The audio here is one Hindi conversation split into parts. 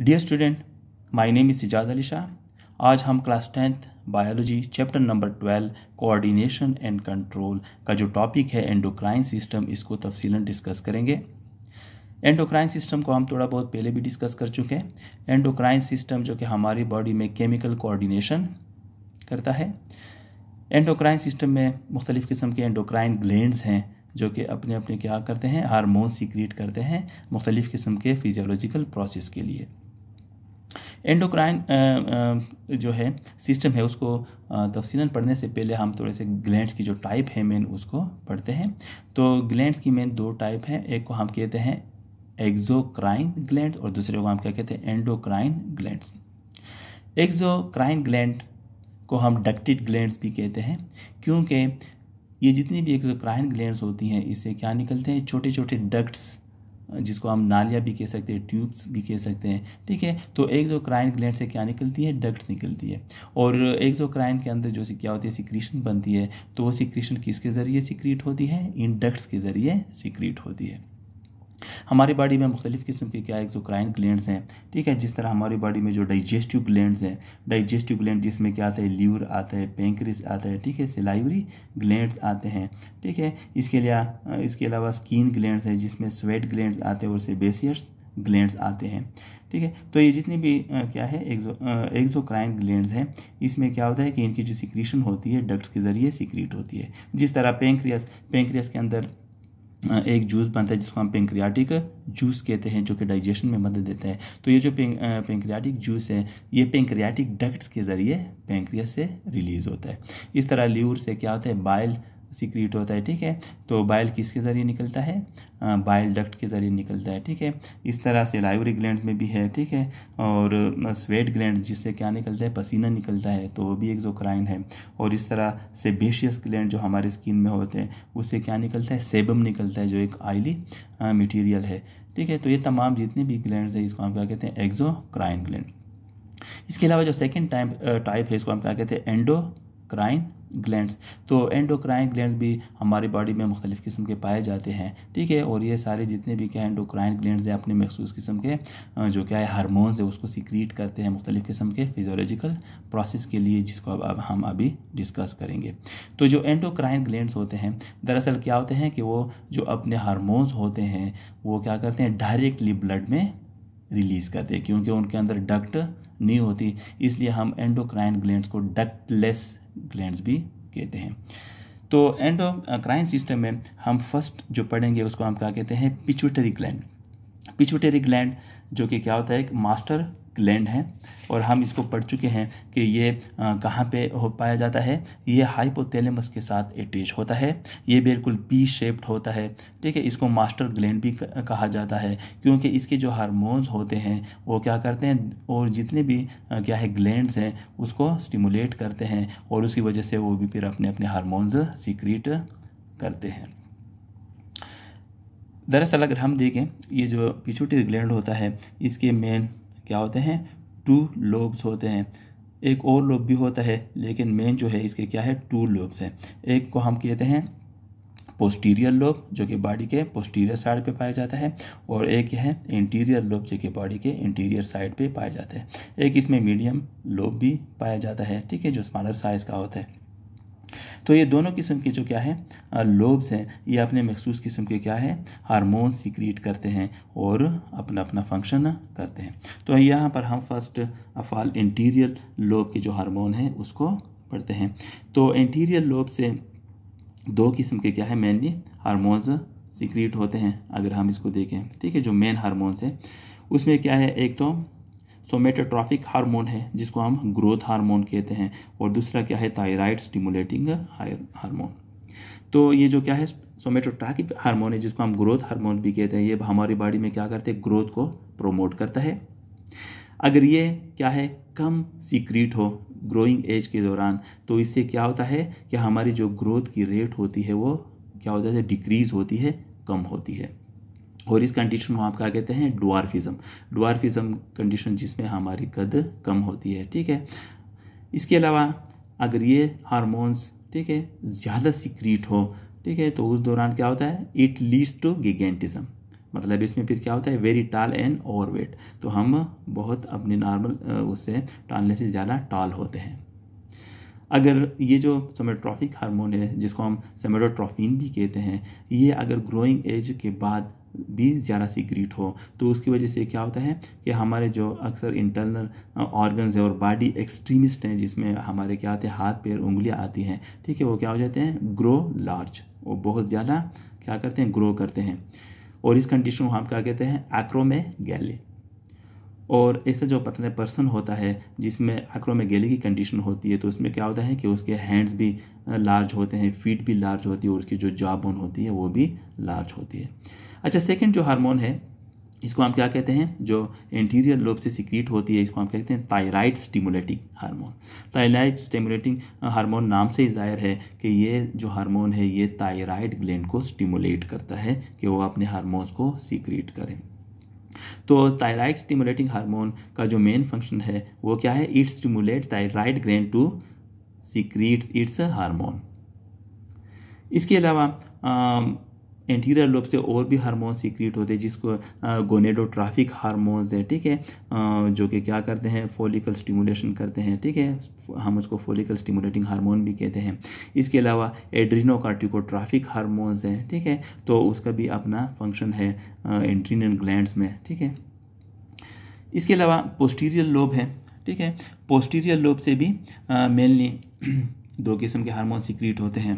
dear student my name is Sijad Ali Shah आज हम class tenth biology chapter number twelve coordination and control का जो टॉपिक है एंडोक्राइन सिस्टम इसको तफसीला डिस्कस करेंगे एंडोक्राइन सिस्टम को हम थोड़ा बहुत पहले भी डिस्कस कर चुके हैं एंडोक्राइन सिस्टम जो कि हमारी बॉडी में केमिकल कोऑर्डिनेशन करता है एंडोक्राइन सिस्टम में मुख्तलिफ़ किस्म के एंडोक्राइन ग्लैंड्स हैं जो कि अपने अपने क्या करते हैं हारमोन सीक्रेट करते हैं मुख्तलिफ़ किस्म के फिजियोलॉजिकल प्रोसेस के लिए एंडोक्राइन जो है सिस्टम है उसको तफसी पढ़ने से पहले हम थोड़े से ग्लैंड्स की जो टाइप है मेन उसको पढ़ते हैं तो ग्लैंड्स की मेन दो टाइप है एक को हम कहते हैं एक्जोक्राइन ग्लैंड और दूसरे को हम क्या कहते हैं एंडोक्राइन ग्लैंड्स एक्जोक्राइन ग्लैंड को हम डक्टिड ग्लैंड्स भी कहते हैं क्योंकि ये जितनी भी एक्जोक्राइन ग्लैंड्स होती हैं इससे क्या निकलते हैं छोटे छोटे डक्ट्स जिसको हम नालियाँ भी कह सकते हैं ट्यूब्स भी कह सकते हैं ठीक है तो एक्सोक्राइन ग्लैंड से क्या निकलती है डक्ट निकलती है और एक्सोक्राइन के अंदर जो सी क्या होती है सिक्रीशन बनती है तो वो सिक्रीशन किसके ज़रिए सिक्रीट होती है इन डक्ट्स के ज़रिए सिक्रीट होती है हमारी बॉडी में मुख्तलिफ़ किस्म के क्या एक्जोक्राइन ग्लैंड्स हैं ठीक है जिस तरह हमारी बॉडी में जो डाइजेस्टिव ग्लैंड्स हैं डाइजेस्टिव ग्लैंड जिसमें क्या आता है लीवर आता है पेंक्रिस आता है ठीक है सिलाइवरी ग्लैंड्स आते हैं ठीक है इसके लिए इसके अलावा स्किन ग्लैंड्स हैं जिसमें स्वेट ग्लैंड्स आते हैं और सेबेसियर्स ग्लैंड्स आते हैं ठीक है तो ये जितनी भी आ, क्या है एक्जो एक्जोक्राइन ग्लैंड्स हैं इसमें क्या होता है कि इनकी जो सिक्रीशन होती है डक्ट्स के ज़रिए सिक्रीट होती है जिस तरह पेंक्रियस पेंक्रियस के अंदर एक जूस बनता है जिसको हम पेंक्रियाटिक जूस कहते हैं जो कि डाइजेशन में मदद देता है तो ये जो पेंक्रियाटिक जूस है ये पेंक्रियाटिक डक्ट्स के ज़रिए पेंक्रिया से रिलीज़ होता है इस तरह ल्यूर से क्या होता है बाइल सीक्रेट होता है ठीक है तो बाइल किसके ज़रिए निकलता है बाइल डक्ट के ज़रिए निकलता है ठीक है इस तरह से लाइवरी ग्लैंड में भी है ठीक है और स्वेट ग्लैंड जिससे क्या निकलता है पसीना निकलता है तो वो भी एक जोक्राइन है और इस तरह से बेशियस ग्लैंड जो हमारे स्किन में होते हैं उससे क्या निकलता है सेबम निकलता है जो एक आयली मटीरियल है ठीक है तो ये तमाम जितने भी ग्लैंड है इसको हम क्या कहते हैं एक्जोक्राइन ग्लैंड इसके अलावा जो सेकेंड टाइप टाइप है इसको हम क्या कहते हैं एंडोक्राइन ग्लैंड्स तो एंडोक्राइन ग्लैंड्स भी हमारी बॉडी में मुख्तलिफ़ किस्म के पाए जाते हैं ठीक है और ये सारे जितने भी क्या एंडोक्राइन ग्लैंड्स हैं अपने मखसूस किस्म के जो क्या है हारमोन्स है उसको सिक्रीट करते हैं मुख्तलिफ़ किस्म के फिजोलॉजिकल प्रोसेस के लिए जिसको अब, अब हम अभी डिस्कस करेंगे तो जो एंडोक्राइन ग्लैंड्स होते हैं दरअसल क्या होते हैं कि वो जो अपने हारमोन्स होते हैं वो क्या करते हैं डायरेक्टली ब्लड में रिलीज़ करते हैं क्योंकि उनके अंदर डक्ट नहीं होती इसलिए हम एंडोक्राइन ग्लैंड्स को डक्टलेस ग्लैंड भी कहते हैं तो एंड क्राइन सिस्टम में हम फर्स्ट जो पढ़ेंगे उसको हम क्या कहते हैं पिचुटरी ग्लैंड पिचुटरी ग्लैंड जो कि क्या होता है एक मास्टर ग्लैंड है और हम इसको पढ़ चुके हैं कि ये कहाँ पे हो पाया जाता है ये हाइपोथैलेमस के साथ अटैच होता है ये बिल्कुल पी शेप्ड होता है ठीक है इसको मास्टर ग्लैंड भी कहा जाता है क्योंकि इसके जो हारमोन्स होते हैं वो क्या करते हैं और जितने भी क्या है ग्लैंड हैं उसको स्टिमुलेट करते हैं और उसकी वजह से वो भी फिर अपने अपने हारमोन्स सीक्रेट करते हैं दरअसल अगर हम देखें ये जो पिछुटी ग्लैंड होता है इसके मेन क्या होते हैं टू लोब्स होते हैं एक और लोब भी होता है लेकिन मेन जो है इसके क्या है टू लोब्स हैं एक को हम कहते हैं पोस्टीरियर लोब जो कि बॉडी के पोस्टीरियर साइड पे पाया जाता है और एक यह है इंटीरियर लोब जो कि बॉडी के इंटीरियर साइड पे पाया जाता है एक इसमें मीडियम लोब भी पाया जाता है ठीक है जो स्मॉलर साइज़ का होता है तो ये दोनों किस्म के जो क्या है लोब्स हैं ये अपने मखसूस किस्म के क्या है हारमोन सीक्रिएट करते हैं और अपना अपना फंक्शन करते हैं तो यहाँ पर हम first of all interior lobe के जो हारमोन हैं उसको पढ़ते हैं तो इंटीरियर लोब से दो किस्म के क्या है मेनली हारमोन्स सीक्रिएट होते हैं अगर हम इसको देखें ठीक है जो मेन हारमोन्स हैं उसमें क्या है एक तो सोमेटोट्रॉफिक हार्मोन है जिसको हम ग्रोथ हार्मोन कहते हैं और दूसरा क्या है थायराइड स्टिमुलेटिंग हार्मोन तो ये जो क्या है सोमेटोट्रॉफिक हार्मोन है जिसको हम ग्रोथ हार्मोन भी कहते हैं ये हमारी बॉडी में क्या करते हैं ग्रोथ को प्रोमोट करता है अगर ये क्या है कम सीक्रीट हो ग्रोइंग एज के दौरान तो इससे क्या होता है कि हमारी जो ग्रोथ की रेट होती है वो क्या होता है डिक्रीज़ होती है कम होती है और इस कंडीशन को आप क्या कहते हैं डुआर्फिज़म डुआरफिज्म कंडीशन जिसमें हमारी कद कम होती है ठीक है इसके अलावा अगर ये हारमोन्स ठीक है ज़्यादा सिक्रीट हो ठीक है तो उस दौरान क्या होता है इट लीड्स टू गिगेंटिज्म मतलब इसमें फिर क्या होता है वेरी टाल एंड ओवर वेट तो हम बहुत अपने नॉर्मल उससे टालने से ज़्यादा टाल होते हैं अगर ये जो सोमेटोट्रॉफिक हार्मोन है जिसको हम सोमेटोट्रॉफिन भी कहते हैं ये अगर ग्रोइंग एज के बाद भी ज़्यादा सीक्रीट हो तो उसकी वजह से क्या होता है कि हमारे जो अक्सर इंटरनल ऑर्गन्स है और बॉडी एक्सट्रीमिस्ट हैं जिसमें हमारे क्या आते हैं हाथ पैर उंगलियाँ आती हैं ठीक है वो क्या हो जाते हैं ग्रो लार्ज वो बहुत ज़्यादा क्या करते हैं ग्रो करते हैं और इस कंडीशन को हम क्या कहते हैं एक्रोमे गैली और ऐसा जो पतले पर्सन होता है जिसमें गैली की कंडीशन होती है तो उसमें क्या होता है कि उसके हैंड्स भी लार्ज होते हैं फीट भी लार्ज होती है और उसकी जो जॉब बोन होती है वो भी लार्ज होती है अच्छा सेकेंड जो हार्मोन है इसको हम क्या कहते हैं जो इंटीरियर लोब से सिक्रीट होती है इसको हम कहते हैं thyroid stimulating hormone thyroid stimulating hormone नाम से ही जाहिर है कि ये जो हार्मोन है ये थायराइड ग्लैंड को स्टिमुलेट करता है कि वो अपने हार्मोन्स को सिक्रीट करें तो थायराइड स्टिमुलेटिंग हार्मोन का जो मेन फंक्शन है वो क्या है it's stimulate thyroid gland to secrete its hormone इसके अलावा एंटीरियर लोब से और भी हार्मोन सीक्रेट होते हैं जिसको गोनेडोट्राफिक हार्मोन्स है ठीक है जो कि क्या करते हैं फोलिकल स्टिमुलेशन करते हैं ठीक है हम उसको फोलिकल स्टिमुलेटिंग हार्मोन भी कहते हैं इसके अलावा एड्रीनोकार्टिकोट्राफिक हार्मोन्स हैं ठीक है तो उसका भी अपना फंक्शन है एंट्रीन ग्लैंड में ठीक है इसके अलावा पोस्टीरियर लोब है ठीक है पोस्टीरियर लोब से भी मेनली दो किस्म के हारमोन सिक्रीट होते हैं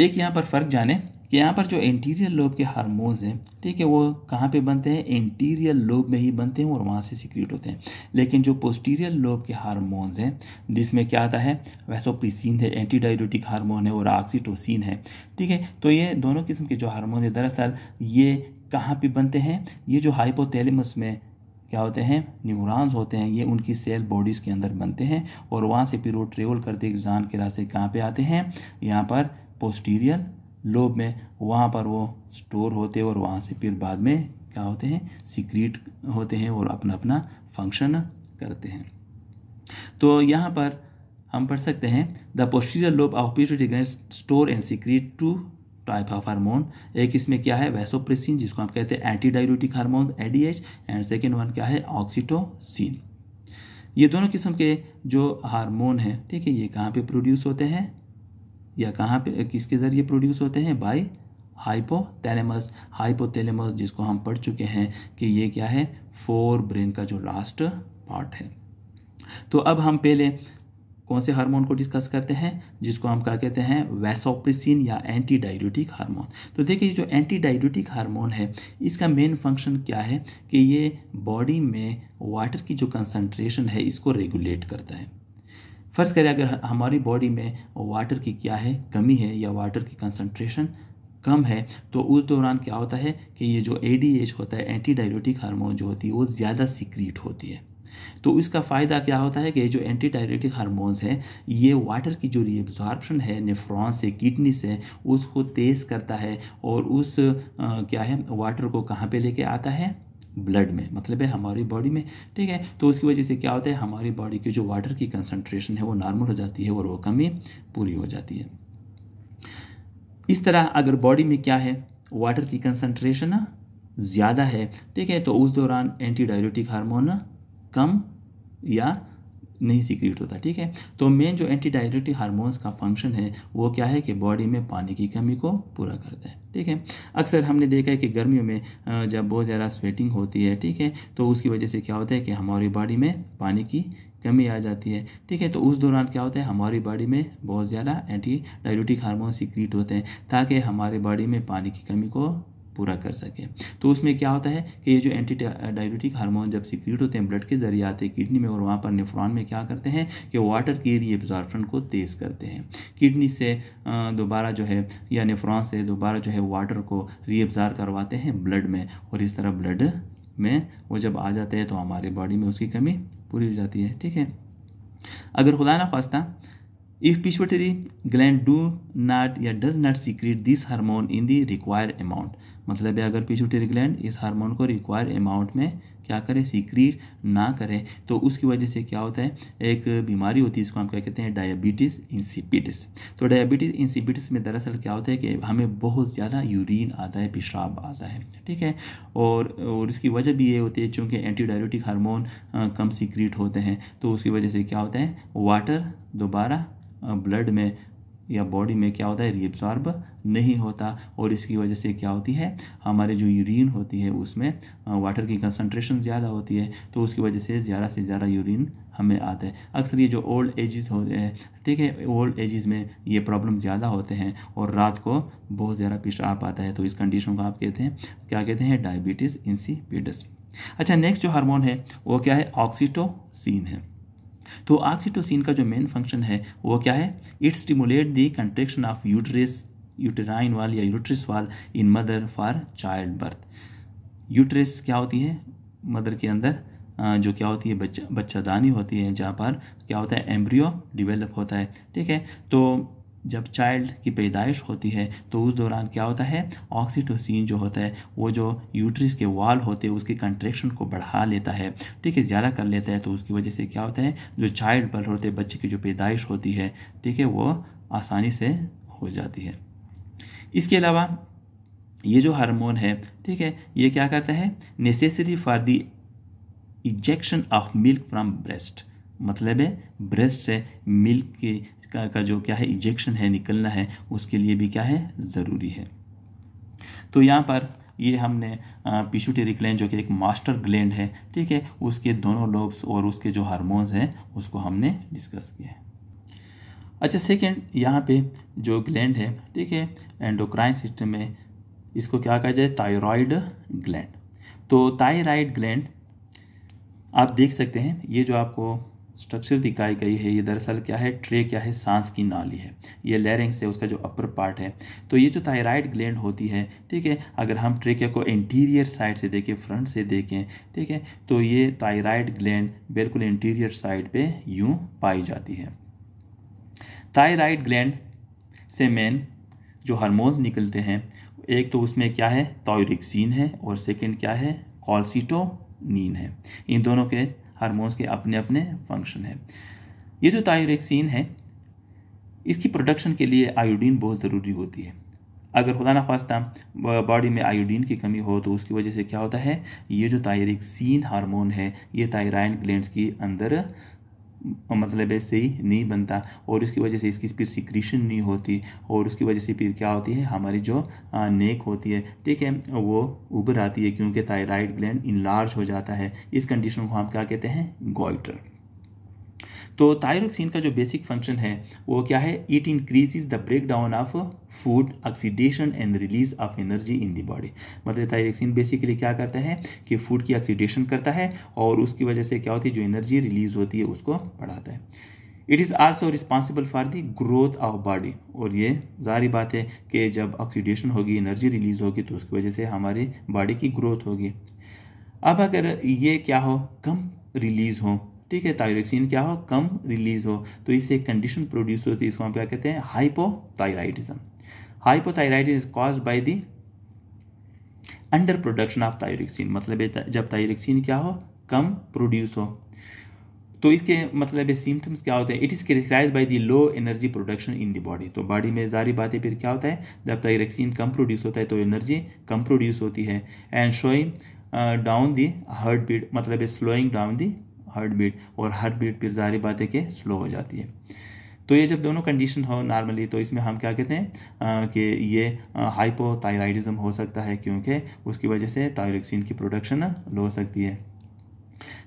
एक यहाँ पर फ़र्क जाने कि यहाँ पर जो इंटीरियर लोब के हारमोन्स हैं ठीक है वो कहाँ पे बनते हैं इंटीरियर लोब में ही बनते हैं और वहाँ से सीक्रेट होते हैं लेकिन जो पोस्टीरियर लोब के हारमोन्स हैं जिसमें क्या आता है वैसोप्रीसिन है एंटी डायबिटिक हारमोन है और ऑक्सीटोसिन है ठीक है तो ये दोनों किस्म के जो हारमोन है दरअसल ये कहाँ पर बनते हैं ये जो हाइपोथैलेमस में क्या होते हैं न्यूरॉन्स होते हैं ये उनकी सेल बॉडीज़ के अंदर बनते हैं और वहाँ से फिर वो ट्रेवल करते एग्जाम के रास्ते कहाँ पे आते हैं यहाँ पर पोस्टीरियर लोब में वहाँ पर वो स्टोर होते हैं और वहाँ से फिर बाद में क्या होते हैं सीक्रेट होते हैं और अपना अपना फंक्शन करते हैं तो यहाँ पर हम पढ़ सकते हैं the posterior lobe of pituitary store and secrete two type of hormone एक इसमें क्या है वैसोप्रेसिन जिसको हम कहते हैं anti diabetic hormone ADH and second one क्या है ऑक्सीटोसिन ये दोनों किस्म के जो हार्मोन हैं ठीक है ये कहाँ पे प्रोड्यूस होते हैं या कहाँ पे किसके ज़रिए प्रोड्यूस होते हैं बाय हाइपोथैलेमस हाइपोथैलेमस जिसको हम पढ़ चुके हैं कि ये क्या है फोर ब्रेन का जो लास्ट पार्ट है तो अब हम पहले कौन से हार्मोन को डिस्कस करते हैं जिसको हम क्या कहते हैं वैसोप्रिसिन या एंटी डायबिटिक हारमोन तो देखिए जो एंटी डायबिटिक हारमोन है इसका मेन फंक्शन क्या है कि ये बॉडी में वाटर की जो कंसंट्रेशन है इसको रेगुलेट करता है फ़र्ज़ करें अगर हमारी बॉडी में वाटर की क्या है कमी है या वाटर की कंसनट्रेशन कम है तो उस दौरान क्या होता है कि ये जो ए होता है एंटी डायरेटिक हारमोन जो होती है वो ज़्यादा सिक्रीट होती है तो इसका फ़ायदा क्या होता है कि ये जो एंटी डायरेटिक हारमोन्स हैं ये वाटर की जो रीब्जॉर्बशन है नेफ्रॉन से किडनी से उसको तेज़ करता है और उस आ, क्या है वाटर को कहाँ पे लेके आता है ब्लड में मतलब है हमारी बॉडी में ठीक है तो उसकी वजह से क्या होता है हमारी बॉडी की जो वाटर की कंसनट्रेशन है वो नॉर्मल हो जाती है और वो कमी पूरी हो जाती है इस तरह अगर बॉडी में क्या है वाटर की कंसनट्रेशन ज़्यादा है ठीक है तो उस दौरान एंटी डायलिटिक हारमोन कम या नहीं सीक्रेट होता ठीक है तो मेन जो एंटी डायरेटिक हारमोन्स का फंक्शन है वो क्या है कि बॉडी में पानी की कमी को पूरा करता है ठीक है अक्सर हमने देखा है कि गर्मियों में जब बहुत ज़्यादा स्वेटिंग होती है ठीक है तो उसकी वजह से क्या होता है कि हमारी बॉडी में पानी की कमी आ जाती है ठीक है तो उस दौरान क्या होता है हमारी बॉडी में बहुत ज़्यादा एंटी डायलिटिक हारमोन सीक्रीट होते हैं ताकि हमारे बॉडी में पानी की कमी को पूरा कर सकें तो उसमें क्या होता है कि ये जो एंटी डायबिटिक हार्मोन जब सिक्रीट होते हैं ब्लड के जरिए आते हैं किडनी में और वहाँ पर नेफ्रॉन में क्या करते हैं कि वाटर के रिएब्जॉर्फन को तेज़ करते हैं किडनी से दोबारा जो है या नेफ्रॉन से दोबारा जो है वाटर को रिएब्जार करवाते हैं ब्लड में और इस तरह ब्लड में वो जब आ जाते हैं तो हमारे बॉडी में उसकी कमी पूरी हो जाती है ठीक है अगर खुदा ना खास्ता if pituitary gland do not या does not secrete this hormone in the required amount मतलब है अगर पिछुटरी ग्लैंड इस हार्मोन को रिक्वायर अमाउंट में क्या करें सीक्रीट ना करें तो उसकी वजह से क्या होता है एक बीमारी होती है इसको हम क्या कहते हैं डायबिटीज़ इंसिपिटिस तो डायबिटीज़ इंसिपिटिस में दरअसल क्या होता है कि हमें बहुत ज़्यादा यूरिन आता है पेशाब आता है ठीक है और और इसकी वजह भी ये होती है चूँकि एंटी डायबिटिक हारमोन कम सीक्रीट होते हैं तो उसकी वजह से क्या होता है वाटर दोबारा ब्लड में या बॉडी में क्या होता है रीब्सॉर्ब नहीं होता और इसकी वजह से क्या होती है हमारे जो यूरिन होती है उसमें वाटर की कंसनट्रेशन ज़्यादा होती है तो उसकी वजह से ज़्यादा से ज़्यादा यूरिन हमें आता है अक्सर ये जो ओल्ड एजेस होते हैं ठीक है ओल्ड एजेस में ये प्रॉब्लम ज़्यादा होते हैं और रात को बहुत ज़्यादा पेशाब आता है तो इस कंडीशन को आप कहते हैं क्या कहते हैं डायबिटीज़ इंसीपीडस अच्छा नेक्स्ट जो हार्मोन है वो क्या है ऑक्सीटोसिन है तो ऑक्सीटोसिन का जो मेन फंक्शन है वो क्या है it stimulate the contraction of uterus uterine wall या uterus wall in mother for child birth uterus क्या होती है मदर के अंदर जो क्या होती है बच्चा बच्चादानी होती है जहाँ पर क्या होता है एम्ब्रियो डिवेलप होता है ठीक है तो जब चाइल्ड की पैदाइश होती है तो उस दौरान क्या होता है ऑक्सीटोसिन जो होता है वो जो यूट्रिस के वाल होते हैं उसके कंट्रेक्शन को बढ़ा लेता है ठीक है ज़्यादा कर लेता है तो उसकी वजह से क्या होता है जो चाइल्ड बर्थ होते हैं बच्चे की जो पैदाइश होती है ठीक है वो आसानी से हो जाती है इसके अलावा ये जो हार्मोन है ठीक है ये क्या करता है necessary for the ejection of milk from breast मतलब है ब्रेस्ट से मिल्क की का, का जो क्या है इजेक्शन है निकलना है उसके लिए भी क्या है ज़रूरी है तो यहाँ पर ये हमने पिशुटेरी ग्लैंड जो कि एक मास्टर ग्लैंड है ठीक है उसके दोनों लोब्स और उसके जो हार्मोन्स हैं उसको हमने डिस्कस किया है अच्छा सेकेंड यहाँ पे जो ग्लैंड है ठीक है एंडोक्राइन सिस्टम में इसको क्या कहा जाए थायराइड ग्लैंड तो थायराइड ग्लैंड आप देख सकते हैं ये जो आपको स्ट्रक्चर दिखाई गई है ये दरअसल क्या है ट्रे क्या है सांस की नाली है ये लेरिंग से उसका जो अपर पार्ट है तो ये जो थायराइड ग्लैंड होती है ठीक है अगर हम ट्रेकिया को इंटीरियर साइड से देखें फ्रंट से देखें ठीक है तो ये थायराइड ग्लैंड बिल्कुल इंटीरियर साइड पे यूँ पाई जाती है थायराइड ग्लैंड से मेन जो हारमोन्स निकलते हैं एक तो उसमें क्या है थायरिक्सिन है और सेकेंड क्या है नीन है इन दोनों के हारमोन्स के अपने अपने फंक्शन हैं ये जो थायरिक्सिन है इसकी प्रोडक्शन के लिए आयोडीन बहुत ज़रूरी होती है अगर खुदा ना खास्ता बॉडी में आयोडीन की कमी हो तो उसकी वजह से क्या होता है ये जो थायरिक्सिन हारमोन है ये थायराइन ग्लैंड के अंदर मतलब है सही नहीं बनता और उसकी वजह से इसकी फिर सिक्रीशन नहीं होती और उसकी वजह से फिर क्या होती है हमारी जो नेक होती है ठीक है वो उभर आती है क्योंकि थायराइड ग्लैंड इनलार्ज हो जाता है इस कंडीशन को हम क्या कहते हैं गोइटर तो थायरोक्सिन का जो बेसिक फंक्शन है वो क्या है it increases the break down of food oxidation and release of energy in the body मतलब थायरोक्सिन बेसिकली क्या करता है कि फूड की ऑक्सीडेशन करता है और उसकी वजह से क्या होती है जो एनर्जी रिलीज होती है उसको बढ़ाता है it is also responsible for the growth of body और ये जारी बात है कि जब ऑक्सीडेशन होगी एनर्जी रिलीज होगी तो उसकी वजह से हमारी बॉडी की ग्रोथ होगी अब अगर ये क्या हो कम रिलीज़ हो ठीक है थायरोक्सिन क्या हो कम रिलीज हो तो इससे एक कंडीशन प्रोड्यूस होती है इसको हम क्या कहते हैं hypothyroidism hypothyroidism is cause by the under production of thyroxine मतलब जब थायरोक्सिन क्या हो कम प्रोड्यूस हो तो इसके मतलब सिम्टम्स क्या होते हैं it is characterize by the low energy production in the body तो बॉडी में जारी बात है फिर क्या होता है जब थायरेक्सिन कम प्रोड्यूस होता है तो एनर्जी कम प्रोड्यूस होती है and showing down the heart beat मतलब slowing down the heart beat और हार्ट बीट फिर जारी बात है कि स्लो हो जाती है तो ये जब दोनों कंडीशन हो नॉर्मली तो इसमें हम क्या कहते हैं कि ये हाइपोथायराइडिज्म हो सकता है क्योंकि उसकी वजह से थायरोक्सिन की प्रोडक्शन लो हो सकती है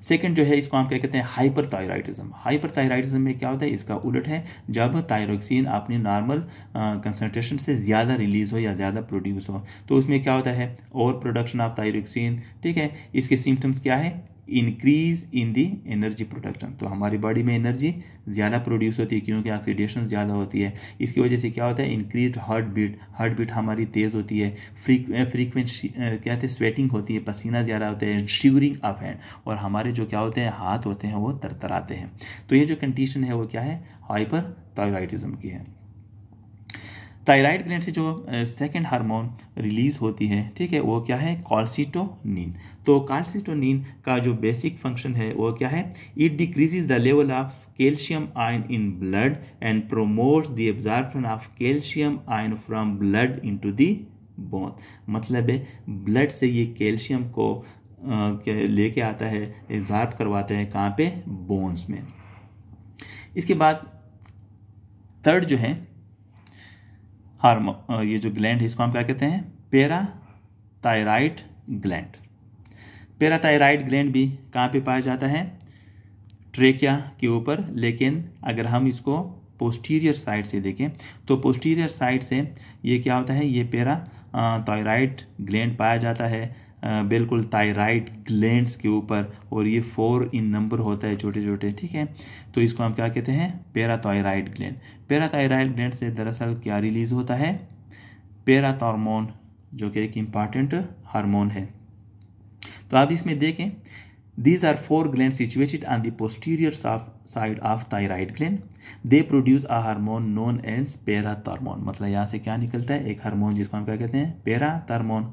सेकेंड जो है इसको हम क्या कहते हैं हाइपर थायराइडिज्म हाइपर थायराइडिज्म में क्या होता है इसका उलट है जब थायरोक्सिन अपनी नॉर्मल कंसनट्रेशन से ज़्यादा रिलीज हो या ज़्यादा प्रोड्यूस हो तो उसमें क्या होता है ओवर प्रोडक्शन ऑफ थायरोक्सिन ठीक है इसके सिम्टम्स क्या है increase in the energy production तो हमारी बॉडी में एनर्जी ज़्यादा प्रोड्यूस होती है क्योंकि ऑक्सीडेशन ज़्यादा होती है इसकी वजह से क्या होता है increase heart beat heart beat हमारी तेज़ होती है फ्रीक्वेंट eh, eh, क्या होते हैं स्वेटिंग होती है पसीना ज़्यादा होता है शिवरिंग अप हैंड और हमारे जो क्या होते हैं हाथ होते हैं वो तरतराते हैं तो ये जो कंडीशन है वो क्या है हाइपर थायराइटिज्म की है थायराइड ग्लैंड से जो सेकेंड हार्मोन रिलीज होती है ठीक है वो क्या है कॉल्सिटोनिन तो कॉल्सिटोनिन का जो बेसिक फंक्शन है वो क्या है it decrease the level of calcium ion in blood and promotes the of calcium ion ion blood into the bone मतलब है ब्लड से ये कैल्शियम को लेके आता है एब्जॉर्ब करवाते हैं कहाँ पे बोन्स में इसके बाद थर्ड जो है हार्म ये जो ग्लैंड है इसको हम क्या कहते हैं parathyroid gland parathyroid gland भी कहाँ पे पाया जाता है ट्रेकिया के ऊपर लेकिन अगर हम इसको पोस्टीरियर साइड से देखें तो पोस्टीरियर साइड से ये क्या होता है ये पेरा थायराइड ग्लैंड पाया जाता है बिल्कुल थायराइड ग्लैंड्स के ऊपर और ये फोर इन नंबर होता है छोटे छोटे ठीक है तो इसको हम क्या कहते हैं पैराथायराइड ग्लैंड पैराथायराइड ग्लैंड से दरअसल क्या रिलीज होता है पैराथॉर्मोन जो कि एक इम्पॉर्टेंट हार्मोन है तो आप इसमें देखें these are four gland situated on the side of of thyroid they produce produce a hormone as as parathormone मतलब यहाँ से क्या निकलता है एक हार्मोन जिसको हम क्या कहते हैं पैराथार्मोन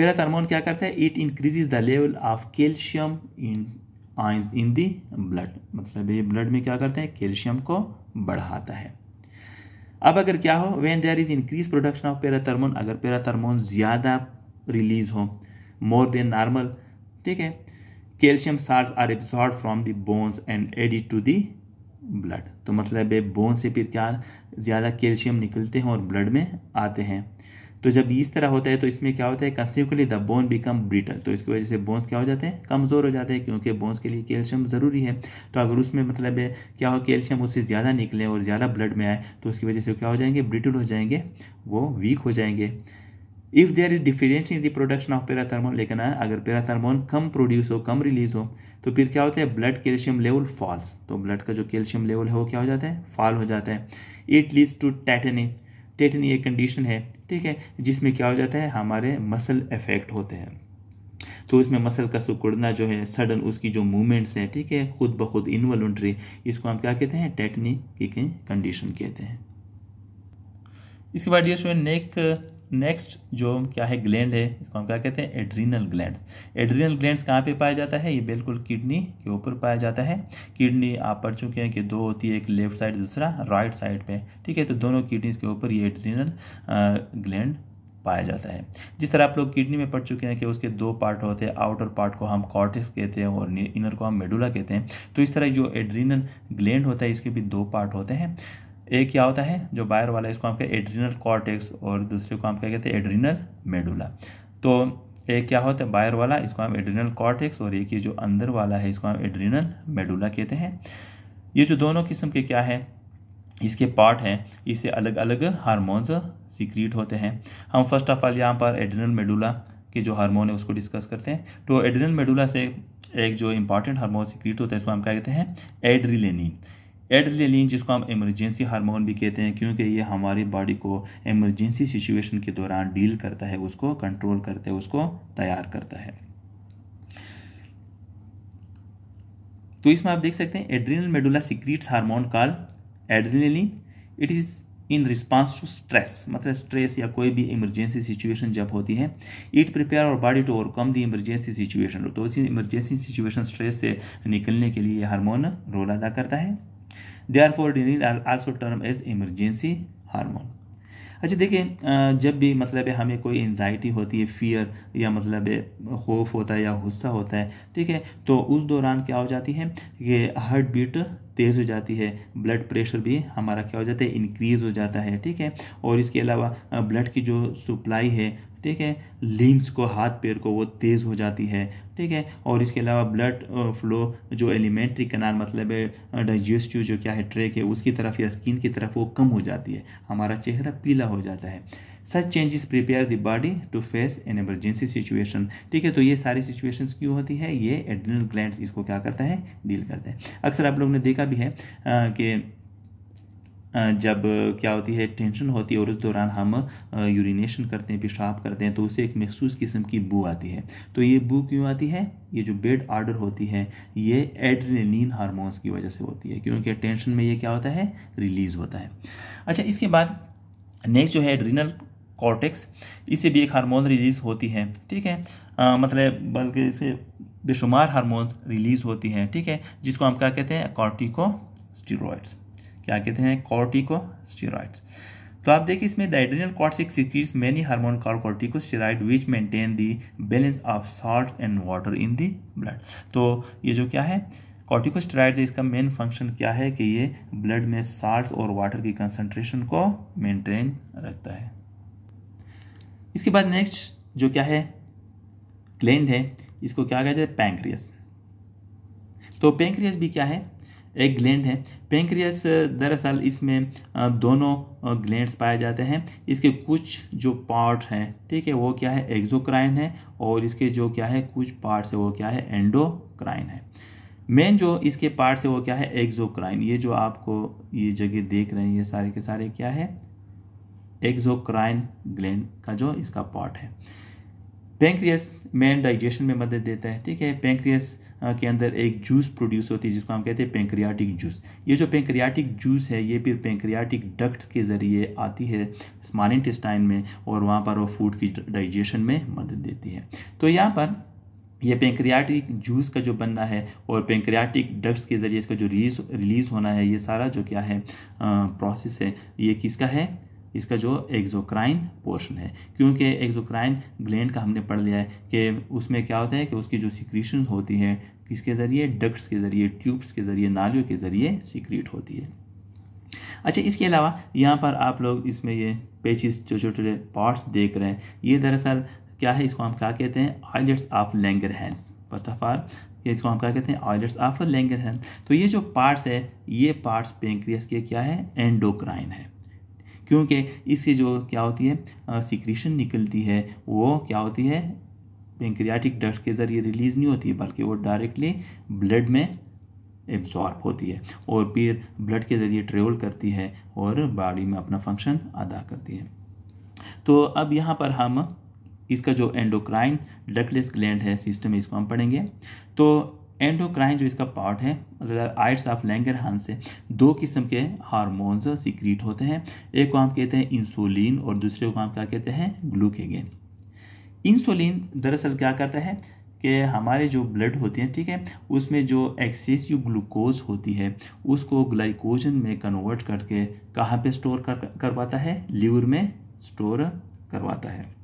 पहला क्या करता है it increases the level of calcium in ions in the blood मतलब ये ब्लड में क्या करते हैं कैल्शियम को बढ़ाता है अब अगर क्या हो when there is increase production of parathormone अगर पैराथर्मोन ज़्यादा रिलीज हो मोर देन नॉर्मल ठीक है calcium salt are absorbed from the bones and added to the blood तो मतलब ये बोन से फिर क्या ज़्यादा कैल्शियम निकलते हैं और ब्लड में आते हैं तो जब इस तरह होता है तो इसमें क्या होता है consequently the bone become brittle तो इसकी वजह से बोन्स क्या हो जाते हैं कमज़ोर हो जाते हैं क्योंकि बोन्स के लिए कैल्शियम ज़रूरी है तो अगर उसमें मतलब है क्या हो कैल्शियम उससे ज़्यादा निकले और ज़्यादा ब्लड में आए तो उसकी वजह से क्या हो जाएंगे ब्रिटल हो जाएंगे वो वीक हो जाएंगे if there is deficiency in the production of parathormone लेकिन हाँ, अगर पैराथर्मोन कम प्रोड्यूस हो कम रिलीज हो तो फिर क्या होता है ब्लड कैल्शियम लेवल फॉल्स तो ब्लड का जो कैल्शियम लेवल है वो क्या हो जाता है फॉल हो जाता है it leads to tetany tetany एक कंडीशन है ठीक है जिसमें क्या हो जाता है हमारे मसल इफेक्ट होते हैं तो इसमें मसल का सुकुड़ना जो है सडन उसकी जो मूवमेंट्स हैं ठीक है खुद ब खुद इनवॉल्ट्री इसको हम क्या कहते हैं टेक्निक की कंडीशन कहते हैं इसके बाद ये जो है नेक नेक्स्ट जो क्या है ग्लैंड है इसको हम क्या कहते हैं एड्रीनल ग्लैंड एड्रीनल ग्लैंड कहाँ पे पाया जाता है ये बिल्कुल किडनी के ऊपर पाया जाता है किडनी आप पढ़ चुके हैं कि दो होती है एक लेफ्ट साइड दूसरा राइट साइड पे ठीक है तो दोनों किडनीज के ऊपर ये एड्रीनल ग्लैंड पाया जाता है जिस तरह आप लोग किडनी में पढ़ चुके हैं कि उसके दो पार्ट होते हैं आउटर पार्ट को हम कॉर्टेक्स कहते हैं और इनर को हम मेडुला कहते हैं तो इस तरह जो एड्रीनल ग्लैंड होता है इसके भी दो पार्ट होते हैं एक क्या होता है जो बायर वाला इसको हम कहते हैं एड्रीनल कॉर्टेक्स और दूसरे को हम क्या कहते हैं एड्रीनल मेडुला तो एक क्या होता है बायर वाला इसको हम एड्रीनल कॉर्टेक्स और एक ये जो अंदर वाला है इसको हम एड्रीनल मेडुला कहते हैं ये जो दोनों किस्म के क्या है इसके पार्ट हैं इससे अलग अलग हारमोन्स सीक्रीट होते हैं हम फर्स्ट ऑफ ऑल यहाँ पर एड्रिनल मेडुला के जो हारमोन है उसको डिस्कस करते हैं तो एड्रिनल मेडुला से एक जो इम्पॉर्टेंट हारमोन सीक्रीट होता है इसको हम क्या कहते हैं एड्रिलेनिन एड्रेलिन जिसको हम इमरजेंसी हार्मोन भी कहते हैं क्योंकि ये हमारी बॉडी को इमरजेंसी सिचुएशन के दौरान डील करता है उसको कंट्रोल करता है उसको तैयार करता है तो इसमें आप देख सकते हैं adrenal medulla secretes hormone call adrenaline it is in response to stress मतलब स्ट्रेस या कोई भी इमरजेंसी सिचुएशन जब होती है इट प्रिपेयर और body to overcome the emergency situation तो उसी इमरजेंसी सिचुएशन स्ट्रेस से निकलने के लिए हार्मोन रोल अदा करता है therefore adrenaline are also term as emergency hormone अच्छा देखिए जब भी मतलब है हमें कोई एनजाइटी होती है फियर या मतलब है खौफ होता है या गुस्सा होता है ठीक है तो उस दौरान क्या हो जाती है कि हार्ट बीट तेज़ हो जाती है ब्लड प्रेशर भी हमारा क्या हो जाता है इंक्रीज़ हो जाता है ठीक है और इसके अलावा ब्लड की जो सप्लाई है ठीक है लिम्स को हाथ पैर को वो तेज़ हो जाती है ठीक है और इसके अलावा ब्लड फ्लो जो एलिमेंट्री कनाल मतलब है डाइजेस्टिव जो क्या है ट्रेक है उसकी तरफ या स्किन की तरफ वो कम हो जाती है हमारा चेहरा पीला हो जाता है such changes prepare the body to face an emergency situation ठीक है तो ये सारी सिचुएशंस क्यों होती है ये एडनल ग्लैंड इसको क्या करता है डील करता है अक्सर आप लोगों ने देखा भी है कि जब क्या होती है टेंशन होती है और उस दौरान हम यूरिनेशन करते हैं पेशाब करते हैं तो उसे एक महसूस किस्म की बू आती है तो ये बू क्यों आती है ये जो बेड आर्डर होती है ये एड्रेलिन हार्मोन्स की वजह से होती है क्योंकि टेंशन में ये क्या होता है रिलीज़ होता है अच्छा इसके बाद नेक्स्ट जो है एड्रीनल कॉर्टेक्स इसे भी एक हारमोन रिलीज़ होती है ठीक है आ, मतलब बल्कि इसे बेशुमार हारमोन्स रिलीज़ होती हैं ठीक है जिसको हम क्या कहते हैं कॉर्टिको स्टीरोड्स क्या कहते हैं कॉर्टिको तो आप देखिए इसमें the adrenal cortex secretes many hormone call corticosteroid which maintain the balance of salt and water in the blood तो ये जो क्या है कॉर्टिकोस्टेरॉइड्स इसका मेन फंक्शन क्या है कि ये ब्लड में सॉल्ट और वाटर की कंसनट्रेशन को मेनटेन रखता है इसके बाद नेक्स्ट जो क्या है ग्लैंड है इसको क्या कहते हैं पैंक्रियस तो पैंक्रियस भी क्या है एक ग्लैंड है पेंक्रियस दरअसल इसमें दोनों ग्लैंड्स पाए जाते हैं इसके कुछ जो पार्ट हैं ठीक है वो क्या है एक्जोक्राइन है और इसके जो क्या है कुछ पार्ट है वो क्या है एंडोक्राइन है मेन जो इसके पार्ट से वो क्या है एक्जोक्राइन ये जो आपको ये जगह देख रहे हैं ये सारे के सारे क्या है एक्जोक्राइन ग्लैंड का जो इसका पार्ट है पेंक्रियस मैन डाइजेशन में मदद देता है ठीक है पेंक्रियस के अंदर एक जूस प्रोड्यूस होती है जिसको हम कहते हैं पेंक्रियाटिक जूस ये जो पेंक्रियाटिक जूस है ये फिर पेंक्रियाटिक डक्ट के ज़रिए आती है स्मॉल इंटेस्टाइन में और वहाँ पर वो फूड की डाइजेशन में मदद देती है तो यहाँ पर ये पेंक्रियाटिक जूस का जो बनना है और पेंक्रियाटिक डक्ट्स के ज़रिए इसका जो रिलीज रिलीज़ होना है ये सारा जो क्या है आ, प्रोसेस है ये किसका है इसका जो एक्जोक्राइन पोर्शन है क्योंकि एक्जोक्राइन ग्लैंड का हमने पढ़ लिया है कि उसमें क्या होता है कि उसकी जो सिक्रीशन होती है किसके ज़रिए डक्ट्स के ज़रिए ट्यूब्स के ज़रिए नालियों के ज़रिए सिक्रीट होती है अच्छा इसके अलावा यहाँ पर आप लोग इसमें ये पेचिस जो छोटे पार्ट्स देख रहे हैं ये दरअसल क्या है इसको हम क्या कहते हैं islets of Langerhans first of all इसको हम क्या कहते हैं आइलेट्स ऑफ लेंगर हैंड तो ये जो पार्ट्स है ये पार्ट्स पेंक्रियस के क्या है एंडोक्राइन है क्योंकि इससे जो क्या होती है सिक्रीशन निकलती है वो क्या होती है पेंक्रियाटिक डस्ट के ज़रिए रिलीज़ नहीं होती बल्कि वो डायरेक्टली ब्लड में एब्जॉर्ब होती है और फिर ब्लड के ज़रिए ट्रेवल करती है और बॉडी में अपना फंक्शन अदा करती है तो अब यहाँ पर हम इसका जो एंडोक्राइन डकलेस ग्लैंड है सिस्टम इसको हम पढ़ेंगे तो एंडोक्राइन जो इसका पार्ट है आइट्स ऑफ लैंगर हान से दो किस्म के हारमोन्स सिक्रीट होते हैं एक को हम कहते हैं इंसुलिन और दूसरे को हम क्या कहते हैं ग्लूकेगेन इंसुलिन दरअसल क्या करता है कि हमारे जो ब्लड होते हैं ठीक है उसमें जो एक्सेसिव ग्लूकोज होती है उसको ग्लाइकोजन में कन्वर्ट करके कहाँ पे स्टोर कर करवाता है लीवर में स्टोर करवाता है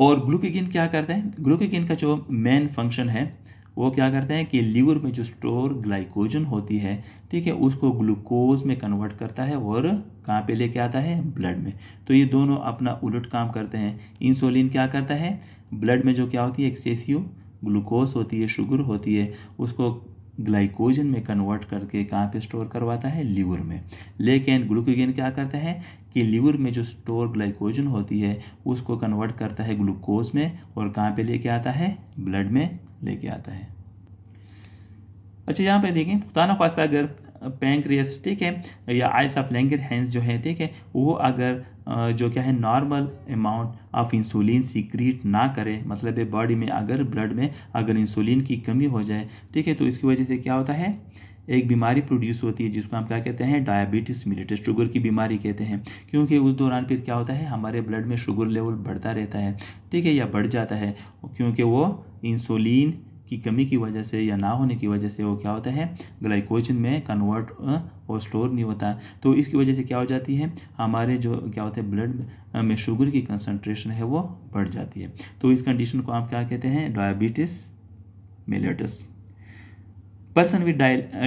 और ग्लूकेगिन क्या करते हैं ग्लूकेगिन का जो मेन फंक्शन है वो क्या करते हैं कि लीवर में जो स्टोर ग्लाइकोजन होती है ठीक है उसको ग्लूकोज में कन्वर्ट करता है और कहाँ पे लेके आता है ब्लड में तो ये दोनों अपना उलट काम करते हैं इंसुलिन क्या करता है ब्लड में जो क्या होती है एक्सेसियो ग्लूकोज होती है शुगर होती है उसको ग्लाइकोजन में कन्वर्ट करके कहाँ पे स्टोर करवाता है लीवर में लेकिन ग्लूकोजन क्या करता है कि लीवर में जो स्टोर ग्लाइकोजन होती है उसको कन्वर्ट करता है ग्लूकोज में और कहाँ पे लेके आता है ब्लड में लेके आता है अच्छा यहाँ पे देखें खुदा न खास्ता अगर पैंक्रियस ठीक है या आइस ऑफ हैंस जो है ठीक है वो अगर जो क्या है normal amount of insulin secrete ना करे मतलब बॉडी में अगर ब्लड में अगर इंसुलिन की कमी हो जाए ठीक है तो इसकी वजह से क्या होता है एक बीमारी प्रोड्यूस होती है जिसको हम क्या कहते हैं डायबिटीज़ मिलेटेड शुगर की बीमारी कहते हैं क्योंकि उस दौरान फिर क्या होता है हमारे ब्लड में शुगर लेवल बढ़ता रहता है ठीक है या बढ़ जाता है क्योंकि वो इंसुलिन की कमी की वजह से या ना होने की वजह से वो क्या होता है ग्लाइकोजन में कन्वर्ट और स्टोर नहीं होता तो इसकी वजह से क्या हो जाती है हमारे जो क्या होता है ब्लड में शुगर की कंसनट्रेशन है वो बढ़ जाती है तो इस कंडीशन को आप क्या कहते हैं diabetes mellitus person with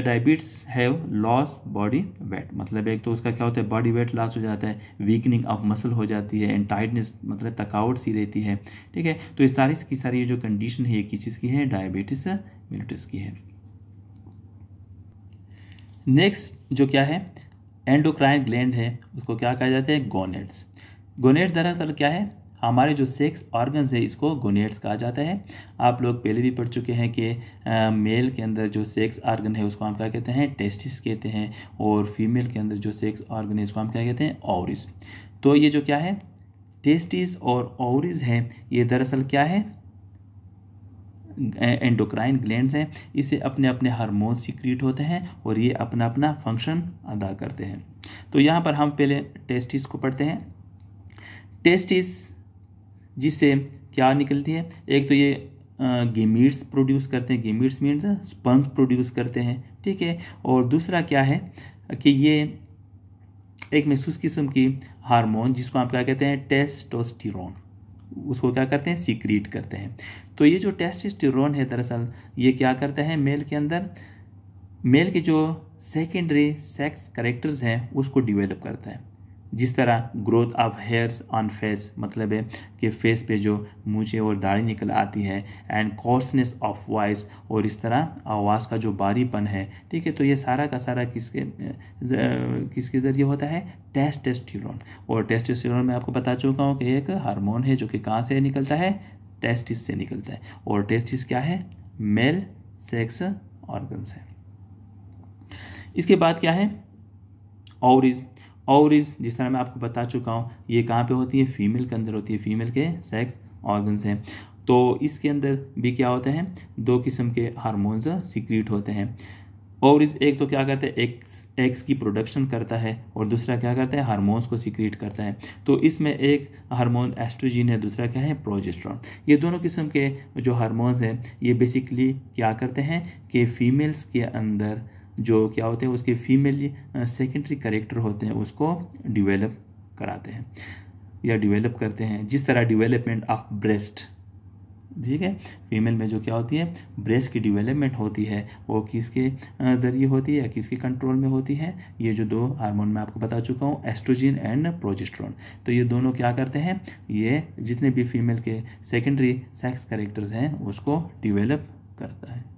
diabetes have loss body weight मतलब एक तो उसका क्या होता है बॉडी वेट लॉस हो जाता है वीकनिंग ऑफ मसल हो जाती है एंड टाइटनेस मतलब थकावट सी रहती है ठीक है तो ये सारी की सारी जो कंडीशन है ये किस चीज़ की है डायबिटिस मिलिटिस की है नेक्स्ट जो क्या है एंडोक्राइन ग्लैंड है उसको क्या कहा जाता है गोनेट्स गोनेट दरअसल क्या है हमारे जो सेक्स ऑर्गन्स है इसको गोनेट्स कहा जाता है आप लोग पहले भी पढ़ चुके हैं कि मेल के अंदर जो सेक्स ऑर्गन है उसको हम क्या कहते हैं टेस्टिस कहते हैं और फीमेल के अंदर जो सेक्स ऑर्गन है इसको हम क्या कहते हैं ओवरिस तो ये जो क्या है टेस्टिस और ओवरिस है ये दरअसल क्या है एंडोक्राइन ग्लैंड्स हैं इसे अपने अपने हारमोन सीक्रेट होते हैं और ये अपना अपना फंक्शन अदा करते हैं तो यहाँ पर हम पहले टेस्टिस को पढ़ते हैं टेस्टिस जिससे क्या निकलती है एक तो ये गेमीट्स प्रोड्यूस करते हैं गेमीट्स मीन्स स्पंज प्रोड्यूस करते हैं ठीक है और दूसरा क्या है कि ये एक महसूस किस्म की हार्मोन जिसको आप क्या कहते हैं टेस्टोस्टिरोन उसको क्या करते हैं सीक्रीट करते हैं तो ये जो टेस्टोस्टिरोन है दरअसल ये क्या करता है मेल के अंदर मेल के जो सेकेंडरी सेक्स करेक्टर्स हैं उसको डिवेलप करता है जिस तरह growth of hairs on face मतलब है कि फेस पे जो मूछे और दाढ़ी निकल आती है एंड कॉर्सनेस ऑफ वॉइस और इस तरह आवाज़ का जो बारीपन है ठीक है तो ये सारा का सारा किसके किसके ज़रिए होता है टेस्टेस्टिरोन और टेस्टेस्टिरोन मैं आपको बता चुका हूँ कि एक हार्मोन है जो कि कहाँ से निकलता है टेस्टिस से निकलता है और टेस्टिस क्या है मेल सेक्स ऑर्गन है इसके बाद क्या है ओवरीज और इस जिस तरह मैं आपको बता चुका हूँ ये कहाँ पे होती है फीमेल के अंदर होती है फीमेल के सेक्स ऑर्गन्स हैं तो इसके अंदर भी क्या होते हैं दो किस्म के हारमोन्स सिक्रीट होते हैं और इस एक तो क्या करते हैं एक्स एक्स की प्रोडक्शन करता है और दूसरा क्या करता है हारमोन्स को सिक्रीट करता है तो इसमें एक हारमोन एस्ट्रोजिन है दूसरा क्या है प्रोजेस्ट्रॉन ये दोनों किस्म के जो हारमोन्स हैं ये बेसिकली क्या करते हैं कि फीमेल्स के अंदर जो क्या होते हैं उसके फीमेल सेकेंडरी करेक्टर होते हैं उसको डिवेलप कराते हैं या डिवेलप करते हैं जिस तरह डिवेलपमेंट ऑफ ब्रेस्ट ठीक है फीमेल में जो क्या होती है ब्रेस्ट की डिवेलपमेंट होती है वो किसके ज़रिए होती है या किसके कंट्रोल में होती है ये जो दो हार्मोन मैं आपको बता चुका हूँ एस्ट्रोजिन एंड प्रोजेस्ट्रॉन तो ये दोनों क्या करते हैं ये जितने भी फीमेल के सेकेंडरी सेक्स करेक्टर्स हैं उसको डिवेलप करता है